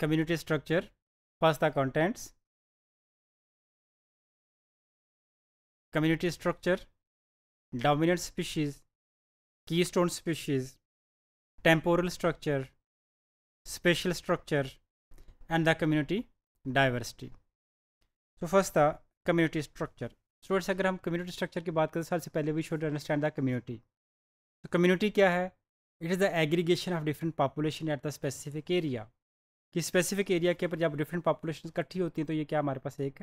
community structure. First the contents, community structure, dominant species, keystone species, temporal structure, special structure and the community diversity. So first the community structure. Students so, अगर हम community structure की बात करें सबसे पहले we should understand the community तो community क्या है it is the aggregation of different population at the specific area कि स्पेसिफिक एरिया के ऊपर जब डिफरेंट पॉपुलेशन इकट्ठी होती हैं तो ये क्या हमारे पास एक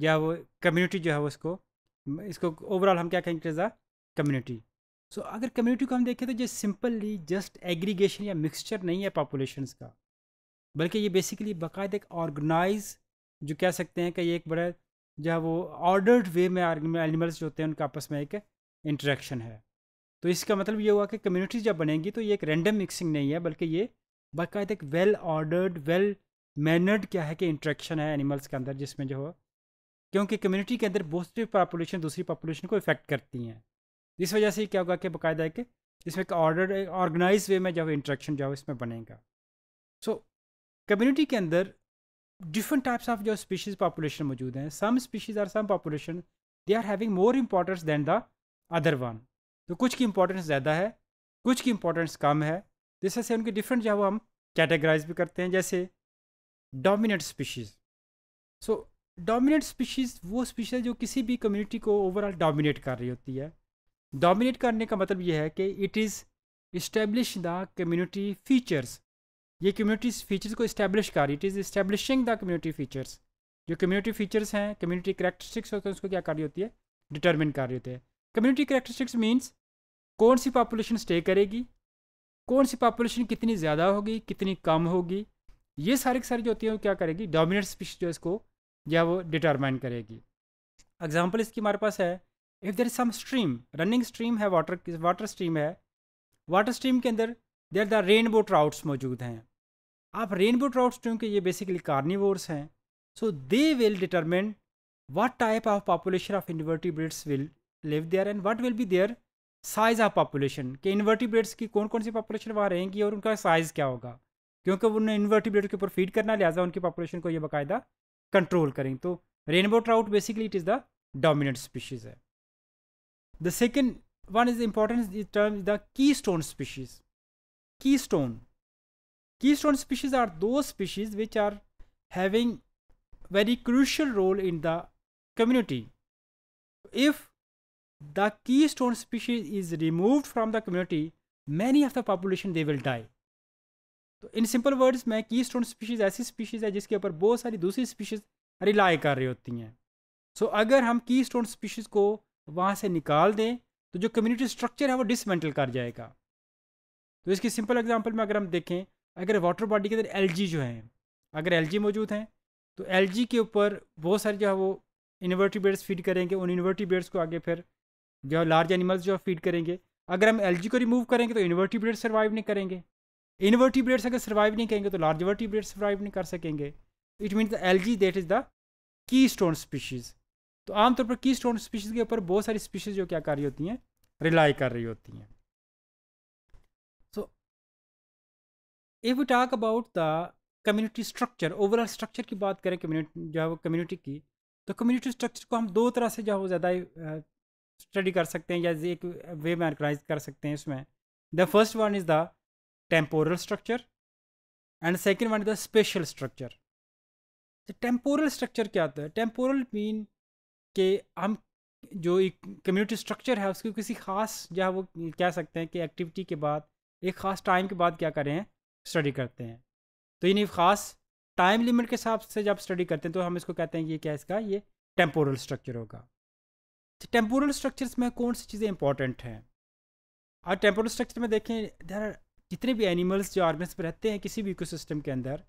या वो कम्युनिटी जो है उसको इसको ओवरऑल हम क्या कहेंगे एज अ कम्युनिटी सो अगर कम्युनिटी को हम देखें तो ये सिंपली जस्ट एग्रीगेशन या मिक्सचर नहीं है पॉपुलेशन का बल्कि ये बेसिकली बाकायदा एक ऑर्गेनाइज जो कह सकते हैं कि ये एक बड़ा जो है वो ऑर्डर्ड वे में एनिमल्स जो होते हैं उनका आपस में एक इंटरेक्शन है तो इसका मतलब ये हुआ कि कम्युनिटी जब बनेंगी तो ये एक रैंडम मिक्सिंग नहीं है बल्कि ये बाकी एक वेल ऑर्डर्ड वेल मैनर्ड क्या है कि इंट्रैक्शन है एनिमल्स के अंदर जिसमें जो हो क्योंकि कम्युनिटी के अंदर बहुत सी पॉपुलेशन दूसरी पॉपुलेशन को इफेक्ट करती हैं इस वजह से क्या होगा कि बाकायदा कि इसमें एक ऑर्डर ऑर्गेनाइज वे में जो इंट्रैक्शन जो इसमें बनेगा सो कम्यूनिटी कम्युनिटी के अंदर डिफरेंट टाइप्स ऑफ जो स्पीशीज पॉपुलेशन मौजूद हैं some species are some population they are having more importance than the other one तो कुछ की इम्पोर्टेंस ज़्यादा है कुछ की इम्पोर्टेंस कम है जैसे से उनके डिफरेंट जो हम कैटेगराइज भी करते हैं जैसे dominate species so dominant species वो स्पीशीज़ जो किसी भी कम्युनिटी को ओवरऑल डोमिनेट कर रही होती है डोमिनेट करने का मतलब ये है कि it is establish the community features ये कम्युनिटी फीचर्स को इस्टेब्लिश कर it is establishing the community features जो कम्युनिटी फीचर्स हैं कम्युनिटी करेक्टरिस्टिक्स होते हैं उसको क्या कर रही होती है डिटर्मिन कर रही होती है कम्युनिटी करेक्टरिस्टिक्स मीन्स कौन सी पॉपुलेशन स्टे करेगी कौन सी पॉपुलेशन कितनी ज़्यादा होगी कितनी कम होगी ये सारी की सारी जो होती है वो क्या करेगी डोमिनेंट स्पीशीज जो इसको या वो डिटरमाइन करेगी एग्जाम्पल इसकी हमारे पास है if there is some stream running stream है वाटर वाटर स्ट्रीम है वाटर स्ट्रीम के अंदर देर द रेनबो ट्राउट्स मौजूद हैं आप रेनबो ट्राउट्स क्योंकि ये बेसिकली कार्निवोर्स हैं so they will determine what type of population of invertebrates will live there and what will be their size of population के invertebrates की कौन कौन सी पॉपुलेशन वहाँ रहेंगी और उनका साइज़ क्या होगा क्योंकि उन्हें इन्वर्टिब्रेट के ऊपर फीड करना लिहाजा उनकी पॉपुलेशन को ये बाकायदा कंट्रोल करें तो rainbow trout basically it is the dominant species है the second one is important term the keystone species keystone keystone species are those species which are having very crucial role in the community if the keystone species is removed from the community, many of the population they will die. तो in simple words में की keystone species ऐसी species है जिसके ऊपर बहुत सारी दूसरी स्पीशीज़ रिलाय कर रही होती हैं सो so, अगर हम की स्टोन स्पीशीज़ को वहाँ से निकाल दें तो जो कम्युनिटी स्ट्रक्चर है वो डिसमेंटल कर जाएगा तो इसकी सिंपल एग्जांपल में अगर हम देखें अगर वाटर बॉडी के अंदर एलजी जो हैं अगर एलजी मौजूद हैं तो एलजी के ऊपर बहुत सारे जो है वो इन्वर्टिबेट्स फीड करेंगे उन इन्वर्टिबेट्स को आगे फिर जो लार्ज एनिमल्स जो फीड करेंगे अगर हम एलजी को रिमूव करेंगे तो इन्वर्टिब्रेट सर्वाइव नहीं करेंगे इन्वर्टिब्रेट्स अगर सर्वाइव नहीं करेंगे तो लार्ज वर्टिब्रेट सर्वाइव नहीं कर सकेंगे it means L G that is the keystone species तो आमतौर पर की स्टोन स्पीशीज़ के ऊपर बहुत सारी स्पीशीज़ जो क्या कर रही होती हैं रिलाई कर रही होती हैं so if you talk about the community structure overall structure की बात करें कम्युनिटी जो है वो कम्युनिटी की तो कम्युनिटी स्ट्रक्चर को हम दो तरह से जो है वो ज़्यादा स्टडी कर सकते हैं या एक वे में ऑर्गेनाइज कर सकते हैं इसमें the first one is the temporal structure and second one is the spatial structure temporal structure क्या होता है टेम्पोरल मीन के हम जो एक कम्युनिटी स्ट्रक्चर है उसको किसी खास या वो कह सकते हैं कि एक्टिविटी के बाद एक ख़ास टाइम के बाद क्या करें स्टडी करते हैं तो यानी ख़ास टाइम लिमिट के हिसाब से जब स्टडी करते हैं तो हम इसको कहते हैं ये क्या इसका ये टेम्पोरल स्ट्रक्चर होगा तो टेम्पोरल स्ट्रक्चर्स में कौन सी चीज़ें इंपॉर्टेंट हैं और टेम्पोरल स्ट्रक्चर में देखें इधर जितने भी एनिमल्स जो आर्मेस में रहते हैं किसी भी इकोसिस्टम के अंदर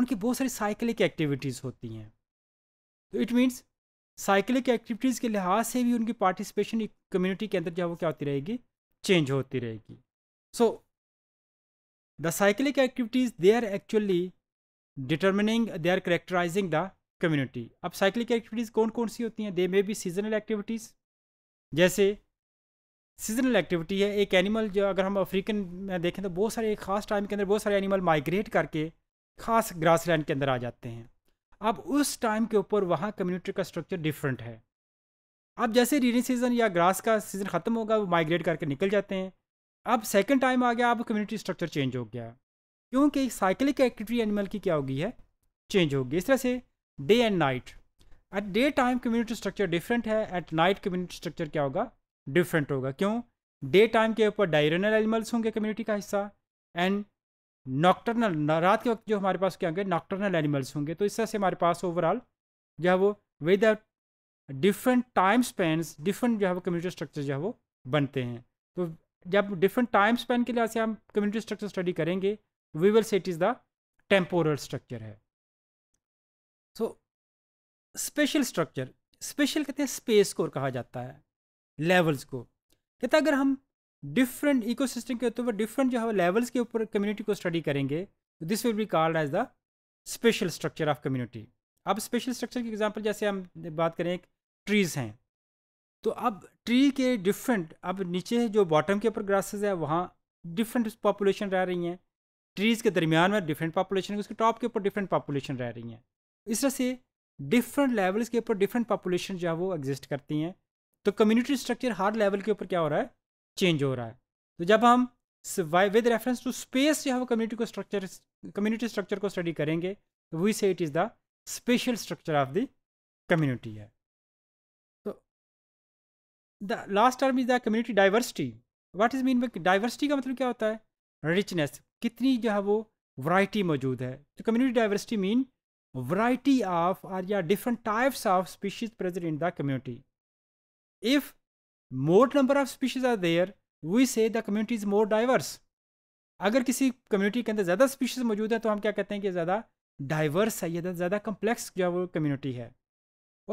उनकी बहुत सारी साइकिलिक एक्टिविटीज़ होती हैं तो इट मीन्स साइकिलिक एक्टिविटीज़ के लिहाज से भी उनकी पार्टिसिपेशन कम्युनिटी के अंदर जो है वो क्या होती रहेगी चेंज होती रहेगी so the cyclic activities they are actually determining they are characterising the community अब साइक्लिक एक्टिविटीज़ कौन कौन सी होती हैं they may be seasonal activities जैसे सीजनल एक्टिविटी है एक एनिमल जो अगर हम अफ्रीकन में देखें तो बहुत सारे एक ख़ास टाइम के अंदर बहुत सारे एनिमल माइग्रेट करके ख़ास ग्रास लैंड के अंदर आ जाते हैं अब उस टाइम के ऊपर वहाँ कम्युनिटी का स्ट्रक्चर डिफरेंट है अब जैसे रेनी सीज़न या ग्रास का सीज़न ख़त्म होगा वो माइग्रेट करके निकल जाते हैं अब सेकेंड टाइम आ गया अब कम्युनिटी स्ट्रक्चर चेंज हो गया क्योंकि साइकिलिक एक्टिविटी एनिमल की क्या होगी है चेंज होगी इस तरह से day and night at day time community structure different है एट नाइट कम्युनिटी स्ट्रक्चर क्या होगा डिफरेंट होगा क्यों डे टाइम के ऊपर डायरेनल एनिमल्स होंगे कम्युनिटी का हिस्सा एंड नॉक्टर्नल रात के वक्त जो हमारे पास क्या होंगे नॉक्टर्नल एनिमल्स होंगे तो इस तरह से हमारे पास ओवरऑल जो है वो with different time span different जो है वो कम्युनिटी स्ट्रक्चर जो है वो बनते हैं तो जब डिफरेंट टाइम स्पेन के लिहाज से हम कम्युनिटी स्ट्रक्चर स्टडी करेंगे we will say it is the temporal structure है स्पेशल स्ट्रक्चर स्पेशल कहते हैं स्पेस को कहा जाता है लेवल्स को कहते हैं अगर हम डिफरेंट इकोसिस्टम तो के ऊपर डिफरेंट जो है लेवल्स के ऊपर कम्युनिटी को स्टडी करेंगे तो this will be called as the spatial structure of community अब स्पेशल स्ट्रक्चर की एग्जांपल जैसे हम बात करें ट्रीज़ हैं तो अब ट्री के डिफरेंट अब नीचे जो बॉटम के ऊपर ग्रासेस है वहाँ डिफरेंट पॉपुलेशन रह रही हैं ट्रीज़ के दरमियान में डिफरेंट पॉपुलेशन उसके टॉप के ऊपर डिफरेंट पॉपुलेशन रह रही हैं इस तरह से डिफरेंट लेवल्स के ऊपर डिफरेंट पॉपुलेशन जो है वो एग्जिस्ट करती हैं तो कम्युनिटी स्ट्रक्चर हर लेवल के ऊपर क्या हो रहा है चेंज हो रहा है तो जब हम विद रेफरेंस टू स्पेस जो है वो कम्युनिटी को स्ट्रक्चर कम्युनिटी स्ट्रक्चर को स्टडी करेंगे तो we say it is the spatial structure of the community है तो the last term is the community diversity what is mean by diversity का मतलब क्या होता है रिचनेस कितनी जो है वो वराइटी मौजूद है तो community diversity mean variety of are या different types of species present in the community if more number of species are there we say the community is more diverse अगर किसी कम्युनिटी के अंदर ज़्यादा स्पीशीज मौजूद है तो हम क्या कहते हैं कि ज़्यादा डाइवर्स है या ज़्यादा कम्प्लेक्स जो है वो कम्युनिटी है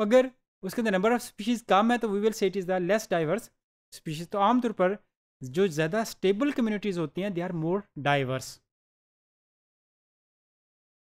अगर उसके अंदर नंबर ऑफ स्पीशीज़ कम है तो we will say it is the less diverse species तो आमतौर पर जो ज़्यादा स्टेबल कम्युनिटीज़ होती हैं दे आर मोर डाइवर्स